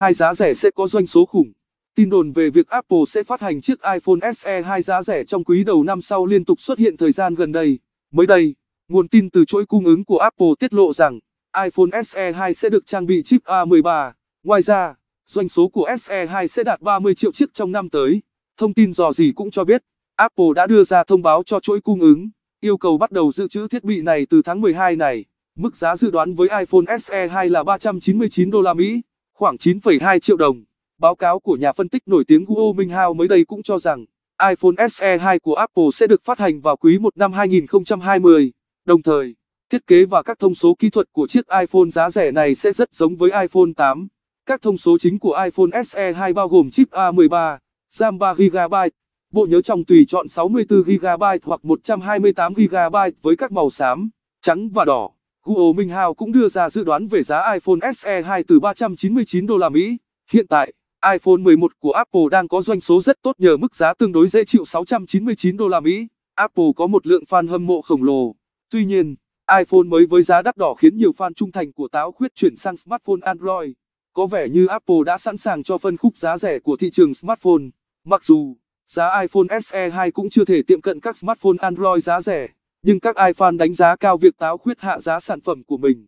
hai giá rẻ sẽ có doanh số khủng. Tin đồn về việc Apple sẽ phát hành chiếc iPhone SE 2 giá rẻ trong quý đầu năm sau liên tục xuất hiện thời gian gần đây. Mới đây, nguồn tin từ chuỗi cung ứng của Apple tiết lộ rằng iPhone SE 2 sẽ được trang bị chip A13. Ngoài ra, doanh số của SE 2 sẽ đạt 30 triệu chiếc trong năm tới. Thông tin dò dỉ cũng cho biết, Apple đã đưa ra thông báo cho chuỗi cung ứng, yêu cầu bắt đầu dự trữ thiết bị này từ tháng 12 này. Mức giá dự đoán với iPhone SE 2 là 399 đô la Mỹ khoảng 9,2 triệu đồng. Báo cáo của nhà phân tích nổi tiếng Guo Minghao mới đây cũng cho rằng iPhone SE 2 của Apple sẽ được phát hành vào quý 1 năm 2020. Đồng thời, thiết kế và các thông số kỹ thuật của chiếc iPhone giá rẻ này sẽ rất giống với iPhone 8. Các thông số chính của iPhone SE 2 bao gồm chip A13, RAM 3GB, bộ nhớ trong tùy chọn 64GB hoặc 128GB với các màu xám, trắng và đỏ. Guo Minhao cũng đưa ra dự đoán về giá iPhone SE 2 từ 399 đô la Mỹ. Hiện tại, iPhone 11 của Apple đang có doanh số rất tốt nhờ mức giá tương đối dễ chịu 699 đô la Mỹ. Apple có một lượng fan hâm mộ khổng lồ. Tuy nhiên, iPhone mới với giá đắt đỏ khiến nhiều fan trung thành của táo khuyết chuyển sang smartphone Android. Có vẻ như Apple đã sẵn sàng cho phân khúc giá rẻ của thị trường smartphone. Mặc dù, giá iPhone SE 2 cũng chưa thể tiệm cận các smartphone Android giá rẻ nhưng các iFan đánh giá cao việc táo khuyết hạ giá sản phẩm của mình.